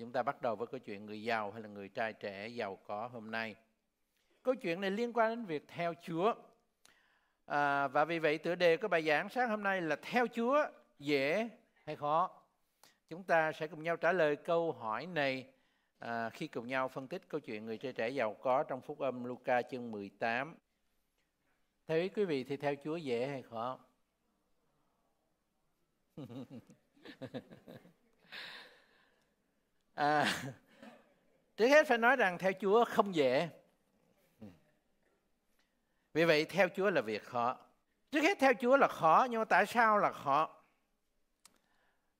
chúng ta bắt đầu với câu chuyện người giàu hay là người trai trẻ giàu có hôm nay. Câu chuyện này liên quan đến việc theo Chúa. À, và vì vậy tựa đề của bài giảng sáng hôm nay là theo Chúa dễ hay khó? Chúng ta sẽ cùng nhau trả lời câu hỏi này à, khi cùng nhau phân tích câu chuyện người trai trẻ giàu có trong phúc âm Luca chương 18. Theo ý quý vị thì theo Chúa dễ hay khó? à, trước hết phải nói rằng theo chúa không dễ vì vậy theo chúa là việc khó trước hết theo chúa là khó nhưng mà tại sao là khó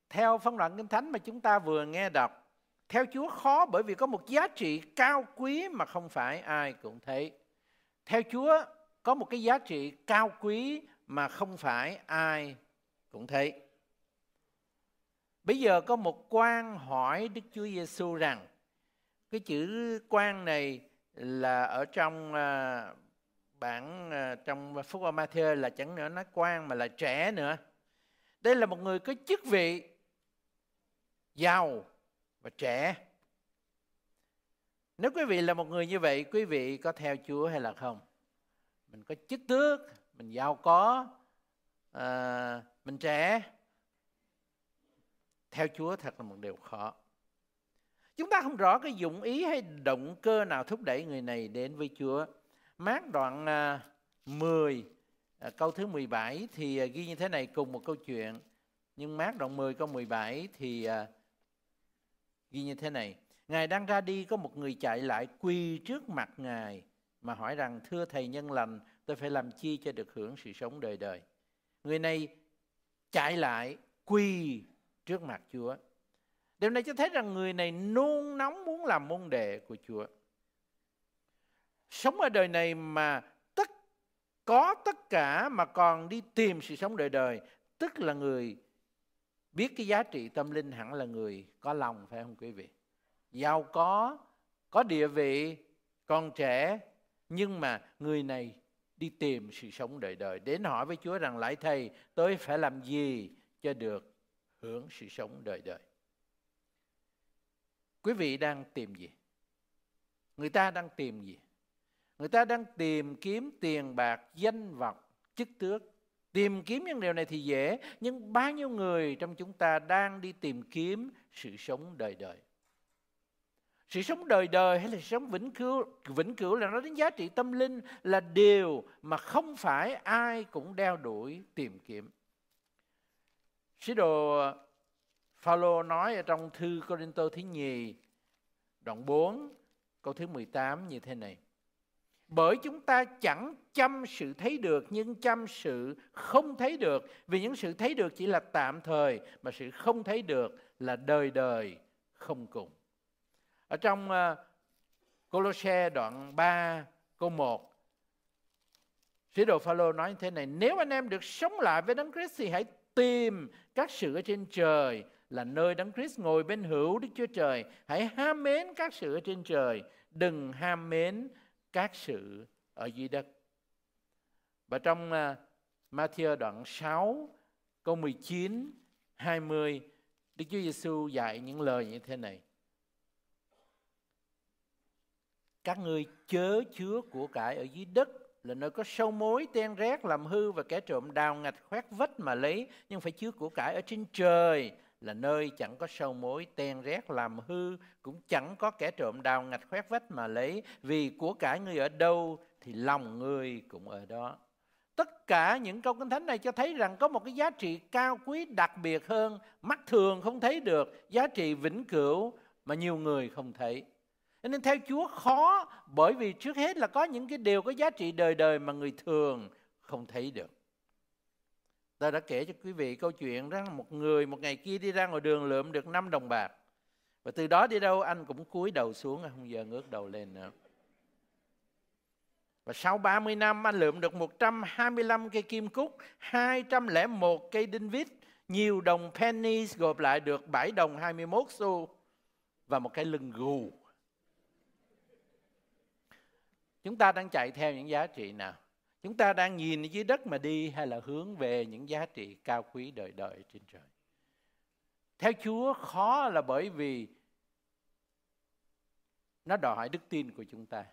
theo phân đoạn kinh thánh mà chúng ta vừa nghe đọc theo chúa khó bởi vì có một giá trị cao quý mà không phải ai cũng thấy theo chúa có một cái giá trị cao quý mà không phải ai cũng thấy Bây giờ có một quan hỏi Đức Chúa Giêsu rằng cái chữ quan này là ở trong uh, bản uh, trong Phúc Âm Matthew là chẳng nữa nói quan mà là trẻ nữa. Đây là một người có chức vị giàu và trẻ. Nếu quý vị là một người như vậy, quý vị có theo Chúa hay là không? Mình có chức tước, mình giàu có, à, mình trẻ theo Chúa thật là một điều khó. Chúng ta không rõ cái dụng ý hay động cơ nào thúc đẩy người này đến với Chúa. Mát đoạn 10 à, à, câu thứ 17 thì à, ghi như thế này cùng một câu chuyện. Nhưng Mát đoạn 10 câu 17 thì ghi như thế này. Ngài đang ra đi có một người chạy lại quỳ trước mặt Ngài mà hỏi rằng thưa thầy nhân lành tôi phải làm chi cho được hưởng sự sống đời đời. Người này chạy lại quỳ trước mặt Chúa. Điều này cho thấy rằng người này nôn nóng muốn làm môn đệ của Chúa. Sống ở đời này mà tất có tất cả mà còn đi tìm sự sống đời đời, tức là người biết cái giá trị tâm linh hẳn là người có lòng phải không quý vị? Giàu có, có địa vị, còn trẻ, nhưng mà người này đi tìm sự sống đời đời đến hỏi với Chúa rằng lại thầy tôi phải làm gì cho được hưởng sự sống đời đời. Quý vị đang tìm gì? Người ta đang tìm gì? Người ta đang tìm kiếm tiền bạc, danh vọng, chức tước. Tìm kiếm những điều này thì dễ, nhưng bao nhiêu người trong chúng ta đang đi tìm kiếm sự sống đời đời. Sự sống đời đời hay là sự sống vĩnh cửu, vĩnh cửu là nói đến giá trị tâm linh là điều mà không phải ai cũng đeo đuổi tìm kiếm. Sứ đồ ờ, Phaolô nói ở trong thư Corinto thứ nhì đoạn 4 câu thứ 18 như thế này. Bởi chúng ta chẳng chăm sự thấy được nhưng chăm sự không thấy được vì những sự thấy được chỉ là tạm thời mà sự không thấy được là đời đời không cùng. Ở trong ờ, Colosse đoạn 3 câu 1 Sứ đồ Phaolô nói như thế này, nếu anh em được sống lại với Đấng Christ thì hãy tìm các sự ở trên trời là nơi Đấng Christ ngồi bên hữu Đức Chúa Trời. Hãy ham mến các sự ở trên trời, đừng ham mến các sự ở dưới đất. Và trong uh, Matthew đoạn 6 câu 19 20 Đức Chúa Giêsu dạy những lời như thế này. Các ngươi chớ chứa của cải ở dưới đất là nơi có sâu mối, ten rét, làm hư và kẻ trộm đào ngạch khoét vách mà lấy, nhưng phải chứa của cải ở trên trời là nơi chẳng có sâu mối, ten rét, làm hư, cũng chẳng có kẻ trộm đào ngạch khoét vách mà lấy, vì của cải người ở đâu thì lòng người cũng ở đó. Tất cả những câu kinh thánh này cho thấy rằng có một cái giá trị cao quý đặc biệt hơn, mắt thường không thấy được, giá trị vĩnh cửu mà nhiều người không thấy nên theo Chúa khó bởi vì trước hết là có những cái điều có giá trị đời đời mà người thường không thấy được. Ta đã kể cho quý vị câu chuyện rằng một người một ngày kia đi ra ngoài đường lượm được 5 đồng bạc. Và từ đó đi đâu anh cũng cúi đầu xuống không giờ ngước đầu lên nữa. Và sau 30 năm anh lượm được 125 cây kim cúc, 201 cây đinh vít, nhiều đồng pennies gộp lại được 7 đồng 21 xu và một cái lưng gù Chúng ta đang chạy theo những giá trị nào? Chúng ta đang nhìn dưới đất mà đi hay là hướng về những giá trị cao quý đời đời trên trời? Theo Chúa khó là bởi vì nó đòi hỏi đức tin của chúng ta.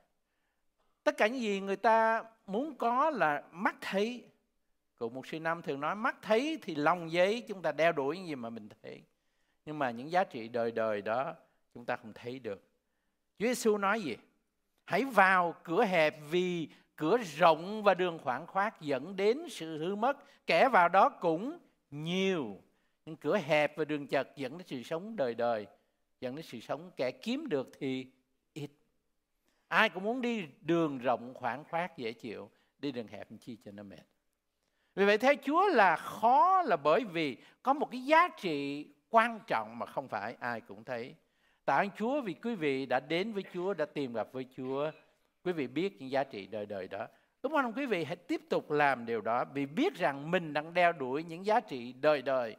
Tất cả những gì người ta muốn có là mắt thấy. cụ mục sư năm thường nói mắt thấy thì lòng giấy chúng ta đeo đuổi những gì mà mình thấy. Nhưng mà những giá trị đời đời đó chúng ta không thấy được. Chúa Giêsu nói gì? Hãy vào cửa hẹp vì cửa rộng và đường khoảng khoác dẫn đến sự hư mất. Kẻ vào đó cũng nhiều. Nhưng cửa hẹp và đường chật dẫn đến sự sống đời đời. Dẫn đến sự sống kẻ kiếm được thì ít. Ai cũng muốn đi đường rộng khoảng khoát dễ chịu. Đi đường hẹp chi cho nó mệt. Vì vậy theo Chúa là khó là bởi vì có một cái giá trị quan trọng mà không phải ai cũng thấy Tạ ơn Chúa vì quý vị đã đến với Chúa, đã tìm gặp với Chúa. Quý vị biết những giá trị đời đời đó. Đúng không quý vị? Hãy tiếp tục làm điều đó vì biết rằng mình đang đeo đuổi những giá trị đời đời.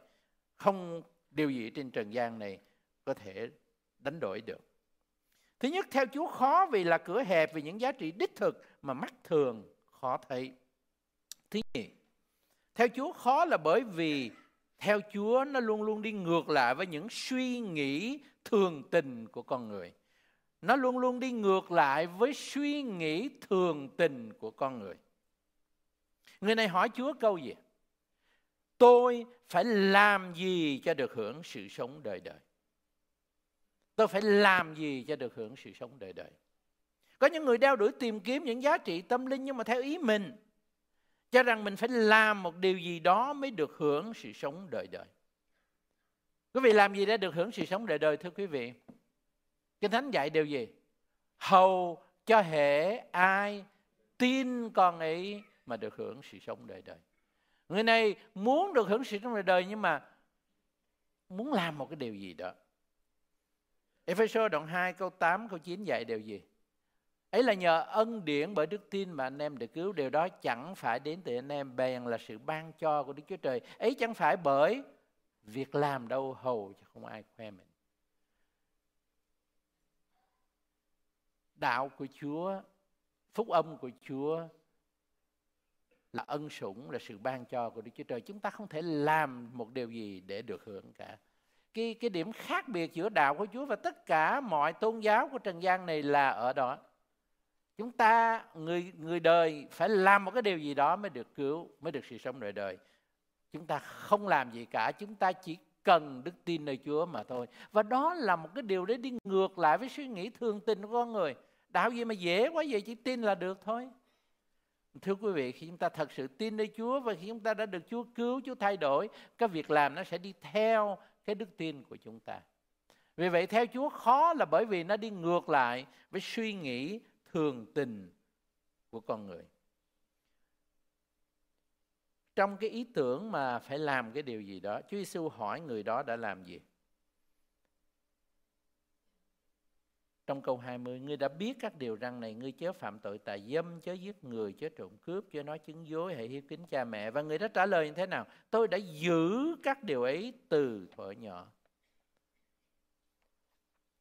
Không điều gì trên trần gian này có thể đánh đổi được. Thứ nhất, theo Chúa khó vì là cửa hẹp vì những giá trị đích thực mà mắt thường khó thấy. Thứ nhì, theo Chúa khó là bởi vì theo Chúa nó luôn luôn đi ngược lại với những suy nghĩ thường tình của con người. Nó luôn luôn đi ngược lại với suy nghĩ thường tình của con người. Người này hỏi Chúa câu gì? Tôi phải làm gì cho được hưởng sự sống đời đời? Tôi phải làm gì cho được hưởng sự sống đời đời? Có những người đeo đuổi tìm kiếm những giá trị tâm linh nhưng mà theo ý mình cho rằng mình phải làm một điều gì đó mới được hưởng sự sống đời đời quý vị làm gì để được hưởng sự sống đời đời thưa quý vị kinh thánh dạy điều gì hầu cho hệ ai tin con ấy mà được hưởng sự sống đời đời người này muốn được hưởng sự sống đời đời nhưng mà muốn làm một cái điều gì đó Ephesos đoạn 2 câu 8 câu 9 dạy điều gì? ấy là nhờ ân điển bởi đức tin mà anh em được cứu điều đó chẳng phải đến từ anh em bèn là sự ban cho của đức chúa trời ấy chẳng phải bởi việc làm đâu hầu chứ không ai khoe mình đạo của chúa phúc âm của chúa là ân sủng là sự ban cho của đức chúa trời chúng ta không thể làm một điều gì để được hưởng cả cái cái điểm khác biệt giữa đạo của chúa và tất cả mọi tôn giáo của trần gian này là ở đó chúng ta người người đời phải làm một cái điều gì đó mới được cứu mới được sự sống đời đời chúng ta không làm gì cả chúng ta chỉ cần đức tin nơi Chúa mà thôi và đó là một cái điều để đi ngược lại với suy nghĩ thương tình của con người đạo gì mà dễ quá vậy chỉ tin là được thôi thưa quý vị khi chúng ta thật sự tin nơi Chúa và khi chúng ta đã được Chúa cứu Chúa thay đổi cái việc làm nó sẽ đi theo cái đức tin của chúng ta vì vậy theo Chúa khó là bởi vì nó đi ngược lại với suy nghĩ thường tình của con người trong cái ý tưởng mà phải làm cái điều gì đó Chúa Giêsu hỏi người đó đã làm gì trong câu 20 ngươi đã biết các điều răn này ngươi chớ phạm tội tà dâm chớ giết người chớ trộm cướp chớ nói chứng dối hãy hiếu kính cha mẹ và người đó trả lời như thế nào tôi đã giữ các điều ấy từ thuở nhỏ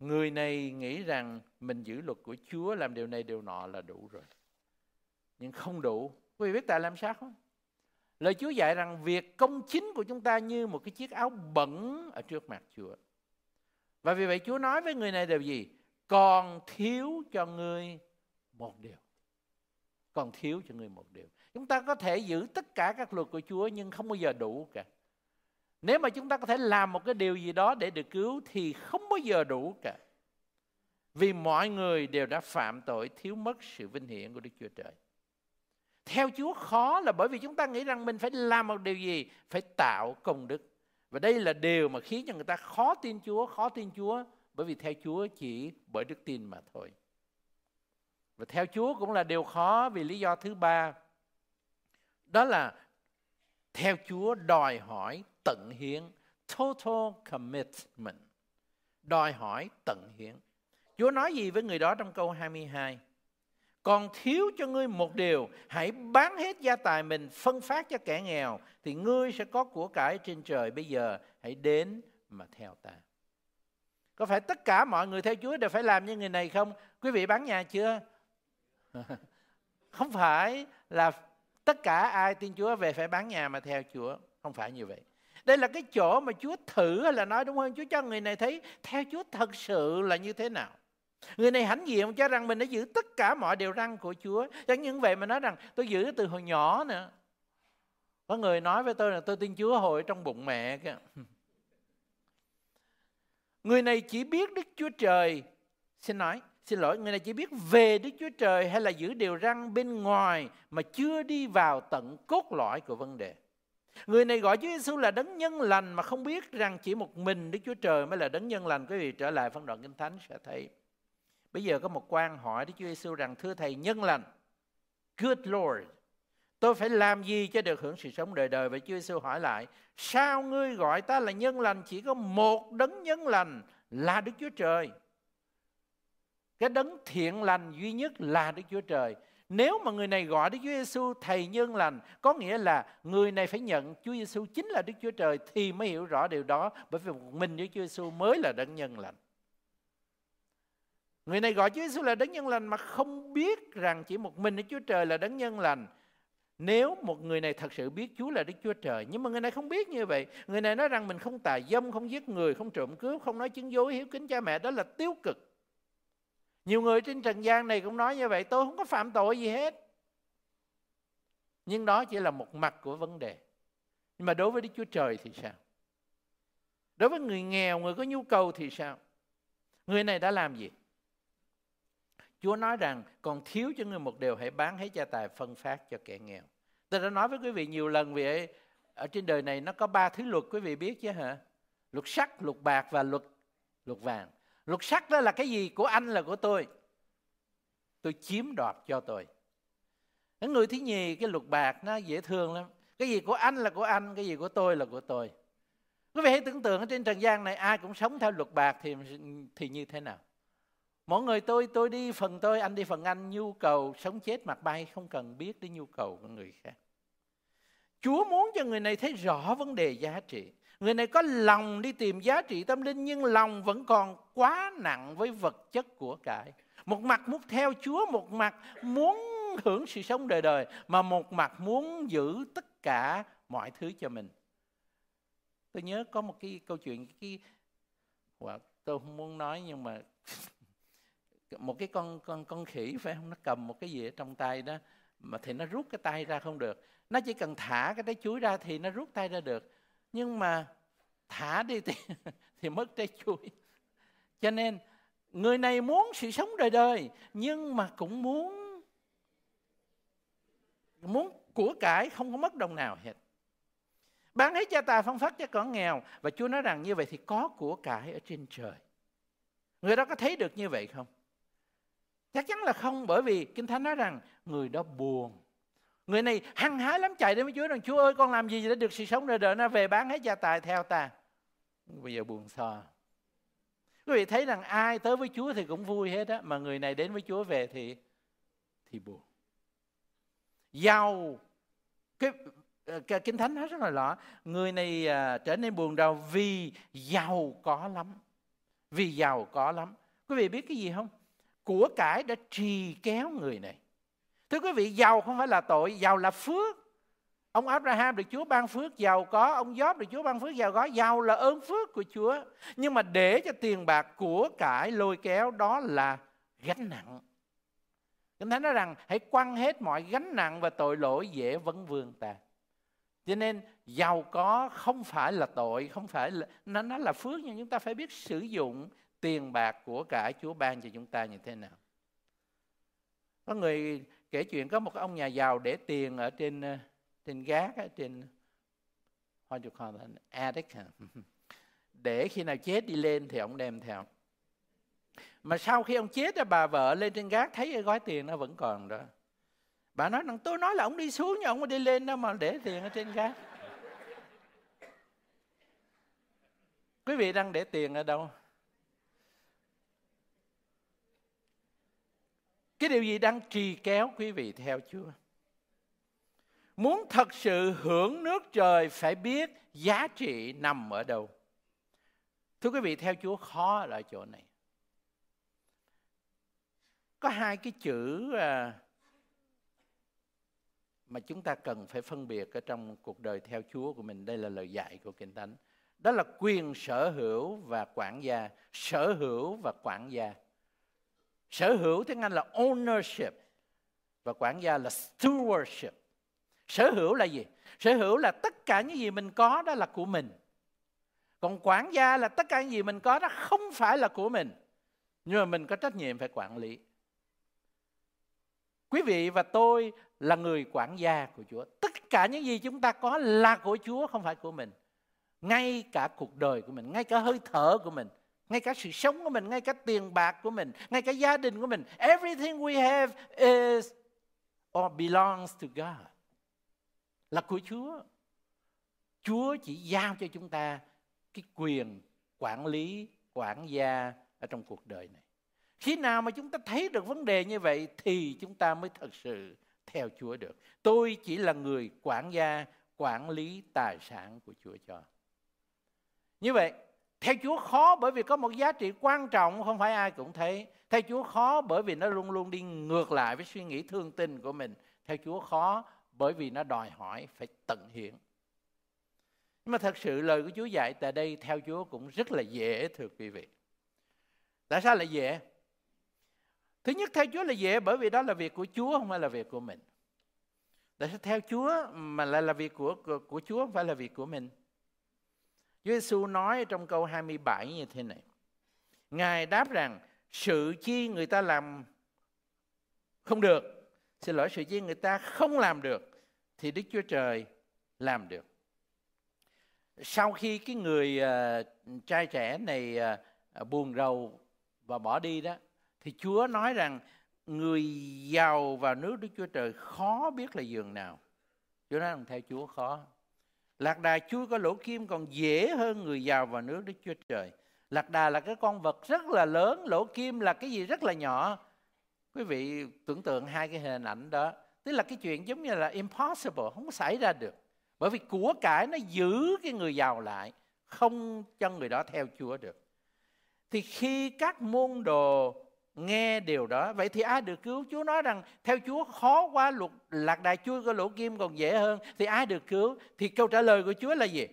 Người này nghĩ rằng mình giữ luật của Chúa làm điều này điều nọ là đủ rồi. Nhưng không đủ. Quý vị biết tại làm sao không? Lời Chúa dạy rằng việc công chính của chúng ta như một cái chiếc áo bẩn ở trước mặt Chúa. Và vì vậy Chúa nói với người này điều gì? Còn thiếu cho ngươi một điều. Còn thiếu cho ngươi một điều. Chúng ta có thể giữ tất cả các luật của Chúa nhưng không bao giờ đủ cả. Nếu mà chúng ta có thể làm một cái điều gì đó để được cứu thì không bao giờ đủ cả. Vì mọi người đều đã phạm tội thiếu mất sự vinh hiển của Đức Chúa Trời. Theo Chúa khó là bởi vì chúng ta nghĩ rằng mình phải làm một điều gì, phải tạo công đức. Và đây là điều mà khiến cho người ta khó tin Chúa, khó tin Chúa bởi vì theo Chúa chỉ bởi đức tin mà thôi. Và theo Chúa cũng là điều khó vì lý do thứ ba. Đó là theo Chúa đòi hỏi tận hiến, total commitment. Đòi hỏi tận hiến. Chúa nói gì với người đó trong câu 22? Còn thiếu cho ngươi một điều, hãy bán hết gia tài mình phân phát cho kẻ nghèo thì ngươi sẽ có của cải trên trời bây giờ, hãy đến mà theo ta. Có phải tất cả mọi người theo Chúa đều phải làm như người này không? Quý vị bán nhà chưa? không phải là tất cả ai tin Chúa về phải bán nhà mà theo Chúa. Không phải như vậy. Đây là cái chỗ mà Chúa thử là nói đúng hơn. Chúa cho người này thấy theo Chúa thật sự là như thế nào. Người này hãnh diện cho rằng mình đã giữ tất cả mọi điều răng của Chúa. Chẳng những vậy mà nói rằng tôi giữ từ hồi nhỏ nữa. Có người nói với tôi là tôi tin Chúa hồi trong bụng mẹ kìa. Người này chỉ biết Đức Chúa Trời. Xin nói, Xin lỗi, người này chỉ biết về Đức Chúa Trời hay là giữ điều răn bên ngoài mà chưa đi vào tận cốt lõi của vấn đề. Người này gọi Chúa Giêsu là đấng nhân lành mà không biết rằng chỉ một mình Đức Chúa Trời mới là đấng nhân lành. Quý vị trở lại phân đoạn Kinh Thánh sẽ thấy. Bây giờ có một quan hỏi Đức Chúa Giêsu rằng thưa thầy nhân lành, good Lord, tôi phải làm gì cho được hưởng sự sống đời đời? Và Chúa Giêsu hỏi lại, sao ngươi gọi ta là nhân lành chỉ có một đấng nhân lành là Đức Chúa Trời? cái đấng thiện lành duy nhất là Đức Chúa Trời. Nếu mà người này gọi Đức Chúa Giêsu thầy nhân lành, có nghĩa là người này phải nhận Chúa Giêsu chính là Đức Chúa Trời thì mới hiểu rõ điều đó, bởi vì một mình Đức Chúa Giêsu mới là đấng nhân lành. Người này gọi Chúa Giêsu là đấng nhân lành mà không biết rằng chỉ một mình Đức Chúa Trời là đấng nhân lành. Nếu một người này thật sự biết Chúa là Đức Chúa Trời Nhưng mà người này không biết như vậy Người này nói rằng mình không tà dâm, không giết người, không trộm cướp Không nói chứng dối, hiếu kính cha mẹ Đó là tiêu cực nhiều người trên trần gian này cũng nói như vậy, tôi không có phạm tội gì hết. Nhưng đó chỉ là một mặt của vấn đề. Nhưng mà đối với Đức Chúa Trời thì sao? Đối với người nghèo, người có nhu cầu thì sao? Người này đã làm gì? Chúa nói rằng còn thiếu cho người một điều hãy bán hết gia tài phân phát cho kẻ nghèo. Tôi đã nói với quý vị nhiều lần vì ở trên đời này nó có ba thứ luật quý vị biết chứ hả? Luật sắt, luật bạc và luật luật vàng. Luật sắc đó là cái gì của anh là của tôi. Tôi chiếm đoạt cho tôi. Những người thứ nhì cái luật bạc nó dễ thương lắm. Cái gì của anh là của anh, cái gì của tôi là của tôi. Quý vị hãy tưởng tượng ở trên trần gian này ai cũng sống theo luật bạc thì thì như thế nào? Mỗi người tôi, tôi đi phần tôi, anh đi phần anh, nhu cầu sống chết mặt bay không cần biết đến nhu cầu của người khác. Chúa muốn cho người này thấy rõ vấn đề giá trị. Người này có lòng đi tìm giá trị tâm linh nhưng lòng vẫn còn quá nặng với vật chất của cải. Một mặt muốn theo Chúa, một mặt muốn hưởng sự sống đời đời mà một mặt muốn giữ tất cả mọi thứ cho mình. Tôi nhớ có một cái câu chuyện cái wow, tôi không muốn nói nhưng mà một cái con con con khỉ phải không nó cầm một cái gì ở trong tay đó mà thì nó rút cái tay ra không được. Nó chỉ cần thả cái trái chuối ra thì nó rút tay ra được nhưng mà thả đi thì, thì mất trái chuối cho nên người này muốn sự sống đời đời nhưng mà cũng muốn muốn của cải không có mất đồng nào hết bán hết gia tài phân phát cho con nghèo và chúa nói rằng như vậy thì có của cải ở trên trời người đó có thấy được như vậy không chắc chắn là không bởi vì kinh thánh nói rằng người đó buồn Người này hăng hái lắm chạy đến với Chúa rằng Chúa ơi con làm gì để được sự sống rồi đợi nó về bán hết gia tài theo ta. Bây giờ buồn xò. Quý vị thấy rằng ai tới với Chúa thì cũng vui hết á. Mà người này đến với Chúa về thì thì buồn. Giàu. Cái, ờ, cái Kinh Thánh nói rất là rõ. Người này à, trở nên buồn đau vì giàu có lắm. Vì giàu có lắm. Quý vị biết cái gì không? Của cải đã trì kéo người này Thưa quý vị, giàu không phải là tội, giàu là phước. Ông Abraham được Chúa ban phước giàu có, ông Job được Chúa ban phước giàu có, giàu là ơn phước của Chúa. Nhưng mà để cho tiền bạc của cải lôi kéo đó là gánh nặng. Kinh Thánh nói rằng hãy quăng hết mọi gánh nặng và tội lỗi dễ vấn vương ta. Cho nên giàu có không phải là tội, không phải là nó, nó là phước nhưng chúng ta phải biết sử dụng tiền bạc của cải Chúa ban cho chúng ta như thế nào. Có người kể chuyện có một ông nhà giàu để tiền ở trên ờ, trên gác ở trên how do you call that? attic để khi nào chết đi lên thì ông đem theo mà sau khi ông chết bà vợ lên trên gác thấy cái gói tiền nó vẫn còn đó bà nói rằng tôi nói là ông đi xuống nhưng ông đi lên đó mà để tiền ở trên gác quý vị đang để tiền ở đâu cái điều gì đang trì kéo quý vị theo chúa muốn thật sự hưởng nước trời phải biết giá trị nằm ở đâu thưa quý vị theo chúa khó ở chỗ này có hai cái chữ à, mà chúng ta cần phải phân biệt ở trong cuộc đời theo Chúa của mình đây là lời dạy của Kinh Thánh đó là quyền sở hữu và quản gia sở hữu và quản gia Sở hữu tiếng Anh là ownership và quản gia là stewardship. Sở hữu là gì? Sở hữu là tất cả những gì mình có đó là của mình. Còn quản gia là tất cả những gì mình có đó không phải là của mình. Nhưng mà mình có trách nhiệm phải quản lý. Quý vị và tôi là người quản gia của Chúa. Tất cả những gì chúng ta có là của Chúa không phải của mình. Ngay cả cuộc đời của mình, ngay cả hơi thở của mình ngay cả sự sống của mình ngay cả tiền bạc của mình ngay cả gia đình của mình everything we have is or belongs to God là của Chúa Chúa chỉ giao cho chúng ta cái quyền quản lý quản gia ở trong cuộc đời này khi nào mà chúng ta thấy được vấn đề như vậy thì chúng ta mới thật sự theo Chúa được. Tôi chỉ là người quản gia, quản lý tài sản của Chúa cho. Như vậy, theo Chúa khó bởi vì có một giá trị quan trọng không phải ai cũng thấy. Theo Chúa khó bởi vì nó luôn luôn đi ngược lại với suy nghĩ thương tình của mình. Theo Chúa khó bởi vì nó đòi hỏi phải tận hiển. Nhưng mà thật sự lời của Chúa dạy tại đây theo Chúa cũng rất là dễ thưa quý vị. Tại sao lại dễ? Thứ nhất theo Chúa là dễ bởi vì đó là việc của Chúa không phải là việc của mình. Tại sao theo Chúa mà lại là việc của, của, của Chúa không phải là việc của mình? Chúa Giêsu nói trong câu 27 như thế này. Ngài đáp rằng sự chi người ta làm không được, xin lỗi sự chi người ta không làm được thì Đức Chúa Trời làm được. Sau khi cái người uh, trai trẻ này uh, buồn rầu và bỏ đi đó thì Chúa nói rằng người giàu vào nước Đức Chúa Trời khó biết là giường nào. Chúa nói rằng theo Chúa khó. Lạc đà chui có lỗ kim còn dễ hơn người giàu vào nước Đức Chúa Trời. Lạc đà là cái con vật rất là lớn, lỗ kim là cái gì rất là nhỏ. Quý vị tưởng tượng hai cái hình ảnh đó. Tức là cái chuyện giống như là impossible, không có xảy ra được. Bởi vì của cải nó giữ cái người giàu lại, không cho người đó theo Chúa được. Thì khi các môn đồ nghe điều đó vậy thì ai được cứu chúa nói rằng theo chúa khó quá luật lạc đài chui của lỗ kim còn dễ hơn thì ai được cứu thì câu trả lời của chúa là gì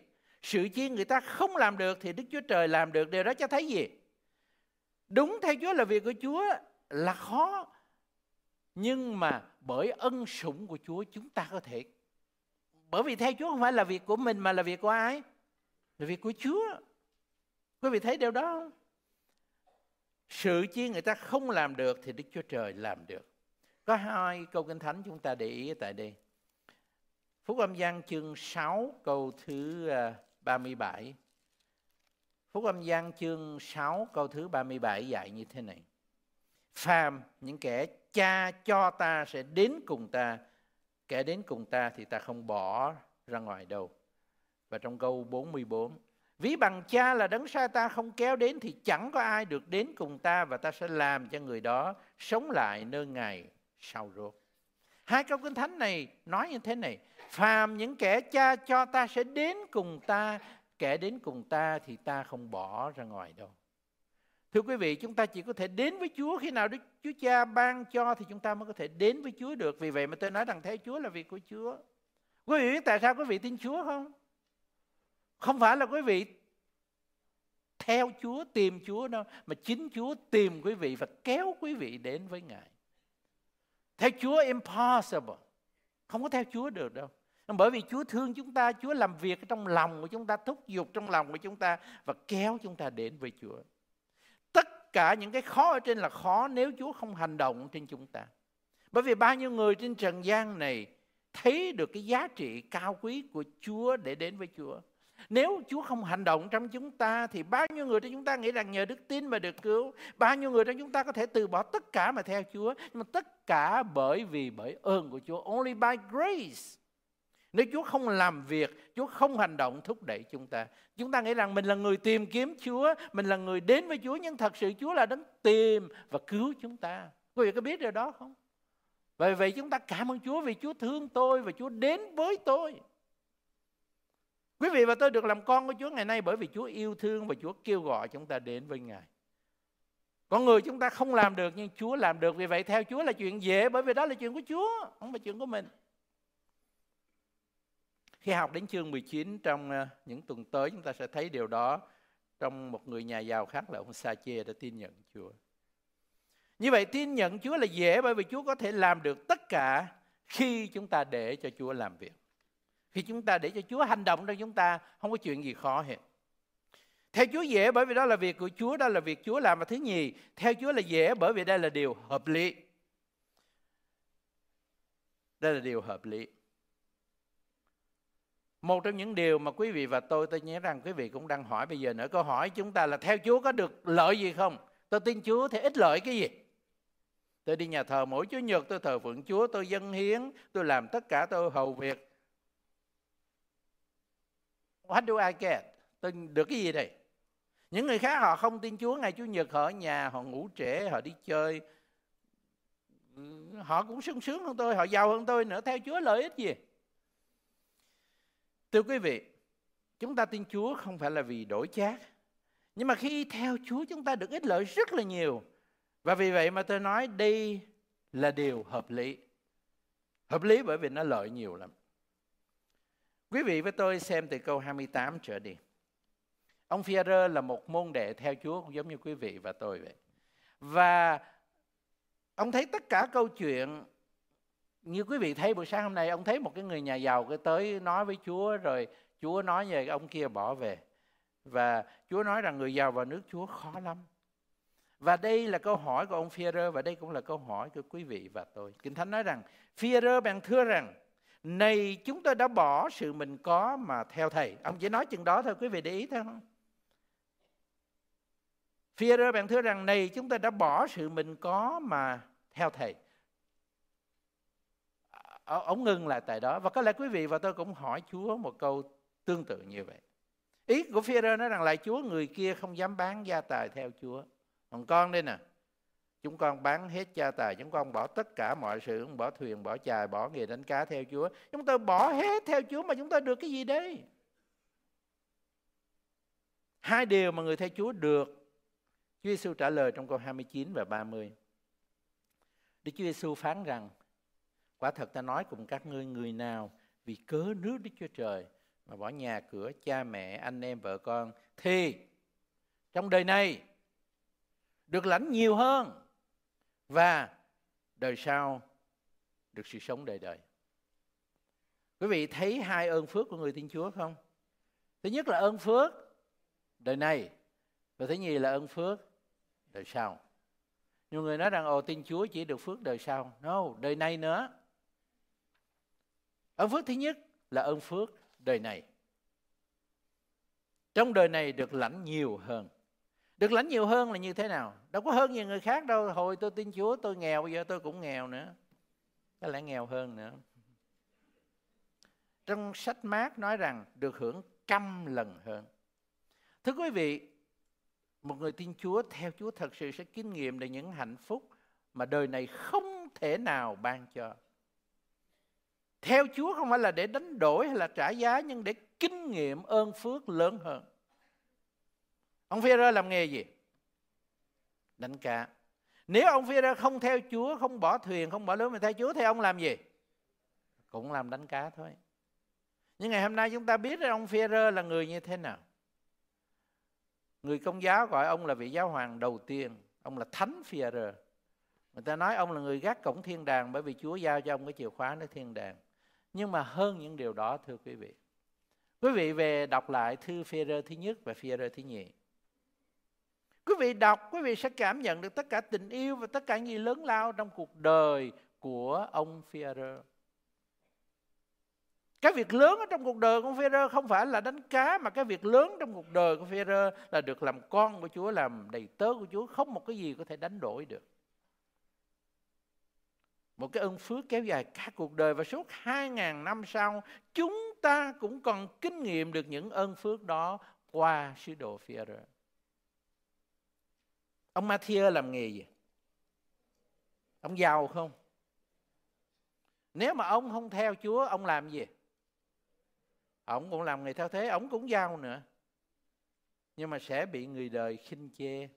sự chi người ta không làm được thì đức chúa trời làm được điều đó cho thấy gì đúng theo chúa là việc của chúa là khó nhưng mà bởi ân sủng của chúa chúng ta có thể bởi vì theo chúa không phải là việc của mình mà là việc của ai là việc của chúa quý vị thấy điều đó không sự chi người ta không làm được thì Đức Chúa Trời làm được. Có hai câu Kinh Thánh chúng ta để ý tại đây. Phúc âm Giăng chương 6 câu thứ 37. À, Phúc âm Giăng chương 6 câu thứ 37 dạy như thế này. Phàm những kẻ cha cho ta sẽ đến cùng ta, kẻ đến cùng ta thì ta không bỏ ra ngoài đâu. Và trong câu 44, Ví bằng cha là đấng sa ta không kéo đến thì chẳng có ai được đến cùng ta và ta sẽ làm cho người đó sống lại nơi ngày sau ruột Hai câu kinh thánh này nói như thế này. Phàm những kẻ cha cho ta sẽ đến cùng ta, kẻ đến cùng ta thì ta không bỏ ra ngoài đâu. Thưa quý vị, chúng ta chỉ có thể đến với Chúa khi nào Đức Chúa Cha ban cho thì chúng ta mới có thể đến với Chúa được. Vì vậy mà tôi nói rằng thế Chúa là việc của Chúa. Quý vị biết tại sao quý vị tin Chúa không? Không phải là quý vị theo Chúa, tìm Chúa đâu, mà chính Chúa tìm quý vị và kéo quý vị đến với Ngài. Theo Chúa impossible. Không có theo Chúa được đâu. Bởi vì Chúa thương chúng ta, Chúa làm việc trong lòng của chúng ta, thúc giục trong lòng của chúng ta và kéo chúng ta đến với Chúa. Tất cả những cái khó ở trên là khó nếu Chúa không hành động trên chúng ta. Bởi vì bao nhiêu người trên trần gian này thấy được cái giá trị cao quý của Chúa để đến với Chúa. Nếu Chúa không hành động trong chúng ta thì bao nhiêu người trong chúng ta nghĩ rằng nhờ đức tin mà được cứu, bao nhiêu người trong chúng ta có thể từ bỏ tất cả mà theo Chúa, nhưng mà tất cả bởi vì bởi ơn của Chúa, only by grace. Nếu Chúa không làm việc, Chúa không hành động thúc đẩy chúng ta. Chúng ta nghĩ rằng mình là người tìm kiếm Chúa, mình là người đến với Chúa, nhưng thật sự Chúa là đấng tìm và cứu chúng ta. Quý vị có biết điều đó không? Bởi vậy chúng ta cảm ơn Chúa vì Chúa thương tôi và Chúa đến với tôi. Quý vị và tôi được làm con của Chúa ngày nay bởi vì Chúa yêu thương và Chúa kêu gọi chúng ta đến với Ngài. Con người chúng ta không làm được nhưng Chúa làm được. Vì vậy theo Chúa là chuyện dễ bởi vì đó là chuyện của Chúa, không phải chuyện của mình. Khi học đến chương 19 trong ờ, những tuần tới chúng ta sẽ thấy điều đó trong một người nhà giàu khác là ông Sa Chê đã tin nhận Chúa. Như vậy tin nhận Chúa là dễ bởi vì Chúa có thể làm được tất cả khi chúng ta để cho Chúa làm việc. Khi chúng ta để cho Chúa hành động trong chúng ta, không có chuyện gì khó hết. Theo Chúa dễ bởi vì đó là việc của Chúa, đó là việc Chúa làm. Và thứ nhì, theo Chúa là dễ bởi vì đây là điều hợp lý. Đây là điều hợp lý. Một trong những điều mà quý vị và tôi, tôi nhớ rằng quý vị cũng đang hỏi bây giờ nữa. Câu hỏi chúng ta là theo Chúa có được lợi gì không? Tôi tin Chúa thì ít lợi cái gì? Tôi đi nhà thờ mỗi Chúa Nhật, tôi thờ phượng Chúa, tôi dân hiến, tôi làm tất cả, tôi hầu việc, What do I get? Tôi được cái gì đây? Những người khác họ không tin Chúa ngày Chủ nhật họ ở nhà, họ ngủ trễ, họ đi chơi. Ừ, họ cũng sung sướng hơn tôi, họ giàu hơn tôi nữa, theo Chúa lợi ích gì? Thưa quý vị, chúng ta tin Chúa không phải là vì đổi chác. Nhưng mà khi theo Chúa chúng ta được ích lợi rất là nhiều. Và vì vậy mà tôi nói đây là điều hợp lý. Hợp lý bởi vì nó lợi nhiều lắm. Quý vị với tôi xem từ câu 28 trở đi. Ông Phi-rơ là một môn đệ theo Chúa cũng giống như quý vị và tôi vậy. Và ông thấy tất cả câu chuyện như quý vị thấy buổi sáng hôm nay ông thấy một cái người nhà giàu cái tới nói với Chúa rồi Chúa nói về ông kia bỏ về. Và Chúa nói rằng người giàu vào nước Chúa khó lắm. Và đây là câu hỏi của ông Phi-rơ và đây cũng là câu hỏi của quý vị và tôi. Kinh Thánh nói rằng Phi-rơ bèn thưa rằng này chúng tôi đã bỏ sự mình có mà theo thầy ông chỉ nói chừng đó thôi quý vị để ý thôi không Führer bạn thưa rằng này chúng ta đã bỏ sự mình có mà theo thầy ờ, ông ngưng lại tại đó và có lẽ quý vị và tôi cũng hỏi Chúa một câu tương tự như vậy ý của Führer nói rằng lại Chúa người kia không dám bán gia tài theo Chúa còn con đây nè Chúng con bán hết cha tài, chúng con bỏ tất cả mọi sự, bỏ thuyền, bỏ chài, bỏ nghề đánh cá theo Chúa. Chúng tôi bỏ hết theo Chúa mà chúng tôi được cái gì đây? Hai điều mà người theo Chúa được. Chúa Giêsu trả lời trong câu 29 và 30. Đức Chúa Giêsu phán rằng: Quả thật ta nói cùng các ngươi người nào vì cớ nước Đức Chúa Trời mà bỏ nhà cửa cha mẹ anh em vợ con thì trong đời này được lãnh nhiều hơn và đời sau được sự sống đời đời. Quý vị thấy hai ơn phước của người tin Chúa không? Thứ nhất là ơn phước đời này và thứ nhì là ơn phước đời sau. Nhiều người nói rằng ồ tin Chúa chỉ được phước đời sau. No, đời này nữa. Ơn phước thứ nhất là ơn phước đời này. Trong đời này được lãnh nhiều hơn được lãnh nhiều hơn là như thế nào đâu có hơn nhiều người khác đâu hồi tôi tin chúa tôi nghèo bây giờ tôi cũng nghèo nữa có lẽ nghèo hơn nữa trong sách mát nói rằng được hưởng trăm lần hơn thưa quý vị một người tin chúa theo chúa thật sự sẽ kinh nghiệm được những hạnh phúc mà đời này không thể nào ban cho theo chúa không phải là để đánh đổi hay là trả giá nhưng để kinh nghiệm ơn phước lớn hơn Ông Phêrô làm nghề gì? Đánh cá. Nếu ông Phêrô không theo Chúa, không bỏ thuyền, không bỏ lưới mà theo Chúa thì ông làm gì? Cũng làm đánh cá thôi. Nhưng ngày hôm nay chúng ta biết rằng ông Phêrô là người như thế nào. Người công giáo gọi ông là vị giáo hoàng đầu tiên, ông là thánh Phêrô. Người ta nói ông là người gác cổng thiên đàng bởi vì Chúa giao cho ông cái chìa khóa nước thiên đàng. Nhưng mà hơn những điều đó thưa quý vị. Quý vị về đọc lại thư Phêrô thứ nhất và Phêrô thứ nhì. Quý vị đọc, quý vị sẽ cảm nhận được tất cả tình yêu và tất cả nghi lớn lao trong cuộc đời của ông Führer. Cái việc lớn ở trong cuộc đời của Führer không phải là đánh cá mà cái việc lớn trong cuộc đời của Führer là được làm con của Chúa, làm đầy tớ của Chúa, không một cái gì có thể đánh đổi được. Một cái ơn phước kéo dài cả cuộc đời và suốt 2.000 năm sau, chúng ta cũng còn kinh nghiệm được những ơn phước đó qua sứ đồ Führer. Ông Matthew làm nghề gì? Ông giàu không? Nếu mà ông không theo Chúa, ông làm gì? Ông cũng làm nghề theo thế, ông cũng giàu nữa. Nhưng mà sẽ bị người đời khinh chê.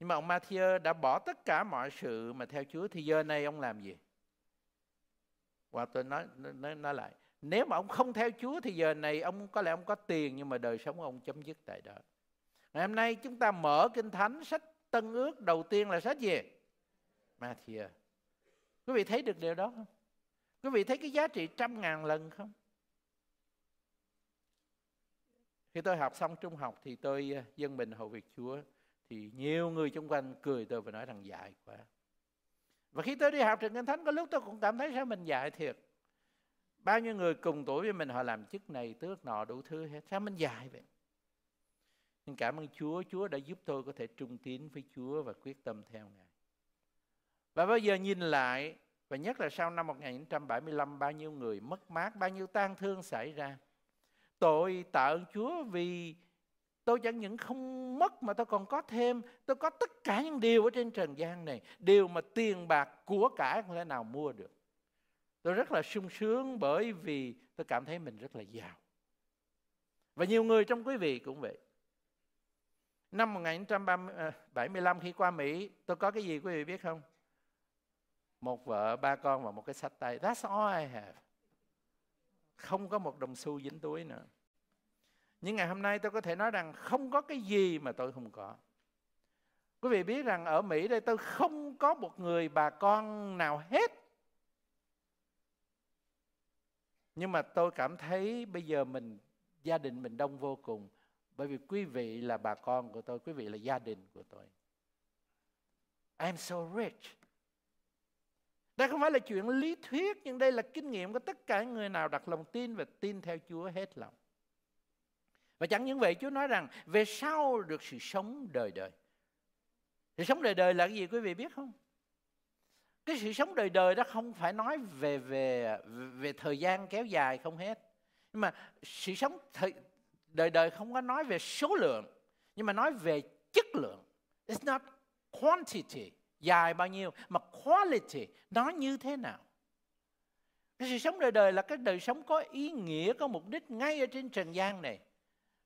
Nhưng mà ông Matthew đã bỏ tất cả mọi sự mà theo Chúa thì giờ này ông làm gì? Và tôi nói, nói nói lại, nếu mà ông không theo Chúa thì giờ này ông có lẽ ông có tiền nhưng mà đời sống ông chấm dứt tại đó. Ngày hôm nay chúng ta mở Kinh Thánh, sách Tân Ước đầu tiên là sách gì? Matthew. Quý vị thấy được điều đó không? Quý vị thấy cái giá trị trăm ngàn lần không? Khi tôi học xong trung học thì tôi ờ, dân mình hầu việc Chúa thì nhiều người xung quanh cười tôi và nói rằng dạy quá. Và khi tôi đi học trường Kinh Thánh có lúc tôi cũng cảm thấy sao mình dạy thiệt. Bao nhiêu người cùng tuổi với mình họ làm chức này, tước nọ đủ thứ hết. Sao mình dạy vậy? Xin cảm ơn Chúa, Chúa đã giúp tôi có thể trung tín với Chúa và quyết tâm theo Ngài. Và bây giờ nhìn lại, và nhất là sau năm 1975 bao nhiêu người mất mát, bao nhiêu tang thương xảy ra. Tội tạ ơn Chúa vì tôi chẳng những không mất mà tôi còn có thêm. Tôi có tất cả những điều ở trên trần gian này, điều mà tiền bạc của cả không thể nào mua được. Tôi rất là sung sướng bởi vì tôi cảm thấy mình rất là giàu. Và nhiều người trong quý vị cũng vậy. Năm 1975 ờ, khi qua Mỹ, tôi có cái gì quý vị biết không? Một vợ, ba con và một cái sách tay. That's all I have. Không có một đồng xu dính túi nữa. Nhưng ngày hôm nay tôi có thể nói rằng không có cái gì mà tôi không có. Quý vị biết rằng ở Mỹ đây tôi không có một người bà con nào hết. Nhưng mà tôi cảm thấy bây giờ mình gia đình mình đông vô cùng bởi vì quý vị là bà con của tôi, quý vị là gia đình của tôi. I'm so rich. Đây không phải là chuyện lý thuyết, nhưng đây là kinh nghiệm của tất cả người nào đặt lòng tin và tin theo Chúa hết lòng. Và chẳng những vậy Chúa nói rằng về sau được sự sống đời đời. Sự sống đời đời là cái gì quý vị biết không? Cái sự sống đời đời đó không phải nói về về về thời gian kéo dài không hết. Nhưng mà sự sống thời, đời đời không có nói về số lượng nhưng mà nói về chất lượng it's not quantity dài bao nhiêu mà quality nó như thế nào cái sự sống đời đời là cái đời sống có ý nghĩa có mục đích ngay ở trên trần gian này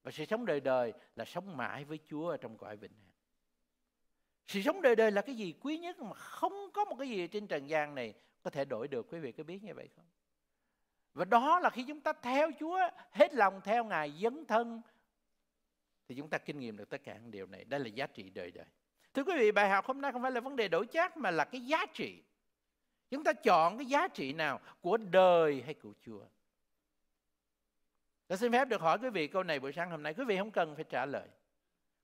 và sự sống đời đời là sống mãi với Chúa ở trong cõi vĩnh hằng sự sống đời đời là cái gì quý nhất mà không có một cái gì trên trần gian này có thể đổi được quý vị có biết như vậy không và đó là khi chúng ta theo Chúa, hết lòng theo Ngài, dấn thân, thì chúng ta kinh nghiệm được tất cả những điều này. Đây là giá trị đời đời. Thưa quý vị, bài học hôm nay không phải là vấn đề đổi chác mà là cái giá trị. Chúng ta chọn cái giá trị nào của đời hay của Chúa. Tôi xin phép được hỏi quý vị câu này buổi sáng hôm nay. Quý vị không cần phải trả lời.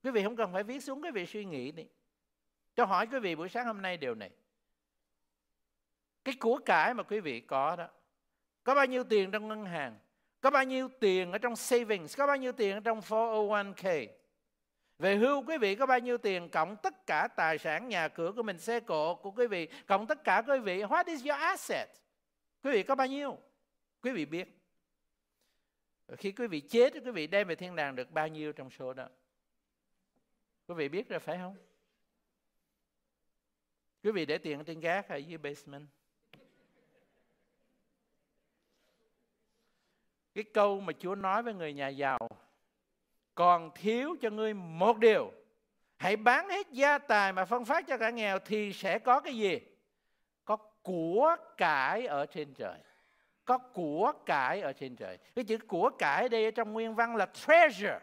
Quý vị không cần phải viết xuống, quý vị suy nghĩ đi. cho hỏi quý vị buổi sáng hôm nay điều này. Cái của cải mà quý vị có đó có bao nhiêu tiền trong ngân hàng, có bao nhiêu tiền ở trong savings, có bao nhiêu tiền ở trong 401k. Về hưu quý vị có bao nhiêu tiền cộng tất cả tài sản nhà cửa của mình, xe cộ của quý vị, cộng tất cả quý vị, what is your asset? Quý vị có bao nhiêu? Quý vị biết. Khi quý vị chết, quý vị đem về thiên đàng được bao nhiêu trong số đó? Quý vị biết rồi phải không? Quý vị để tiền ở trên gác hay dưới basement. cái câu mà Chúa nói với người nhà giàu còn thiếu cho ngươi một điều hãy bán hết gia tài mà phân phát cho cả nghèo thì sẽ có cái gì có của cải ở trên trời có của cải ở trên trời cái chữ của cải đây ở trong nguyên văn là treasure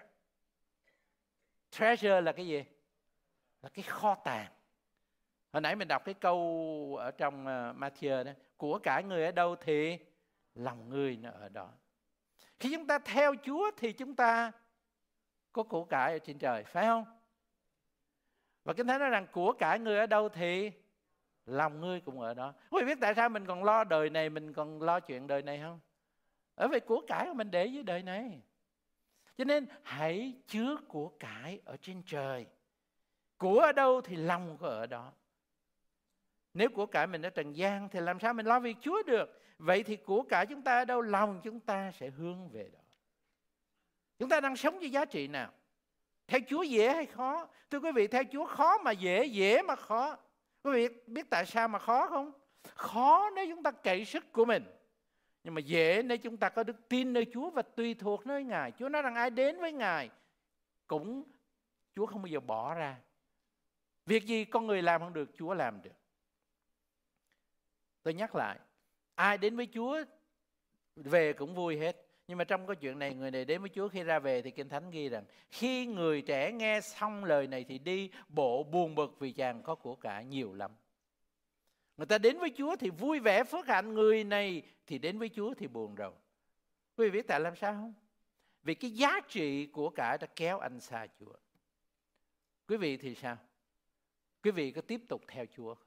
treasure là cái gì là cái kho tàng hồi nãy mình đọc cái câu ở trong ờ, Matthew đó của cải người ở đâu thì lòng người nó ở đó khi chúng ta theo Chúa thì chúng ta có của cải ở trên trời, phải không? Và Kinh Thánh nói rằng của cải người ở đâu thì lòng ngươi cũng ở đó. Quý vị biết tại sao mình còn lo đời này, mình còn lo chuyện đời này không? Ở vì của cải mình để dưới đời này. Cho nên hãy chứa của cải ở trên trời. Của ở đâu thì lòng có ở đó. Nếu của cải mình ở trần gian thì làm sao mình lo việc Chúa được? Vậy thì của cải chúng ta ở đâu lòng chúng ta sẽ hướng về đó. Chúng ta đang sống với giá trị nào? Theo Chúa dễ hay khó? Thưa quý vị, theo Chúa khó mà dễ, dễ mà khó. Quý vị biết tại sao mà khó không? Khó nếu chúng ta cậy sức của mình. Nhưng mà dễ nếu chúng ta có đức tin nơi Chúa và tùy thuộc nơi Ngài. Chúa nói rằng ai đến với Ngài cũng Chúa không bao giờ bỏ ra. Việc gì con người làm không được, Chúa làm được. Tôi nhắc lại, ai đến với Chúa về cũng vui hết. Nhưng mà trong câu chuyện này, người này đến với Chúa khi ra về thì Kinh Thánh ghi rằng khi người trẻ nghe xong lời này thì đi bộ buồn bực vì chàng có của cả nhiều lắm. Người ta đến với Chúa thì vui vẻ phước hạnh, người này thì đến với Chúa thì buồn rầu. Quý vị biết tại làm sao không? Vì cái giá trị của cả đã kéo anh xa Chúa. Quý vị thì sao? Quý vị có tiếp tục theo Chúa không?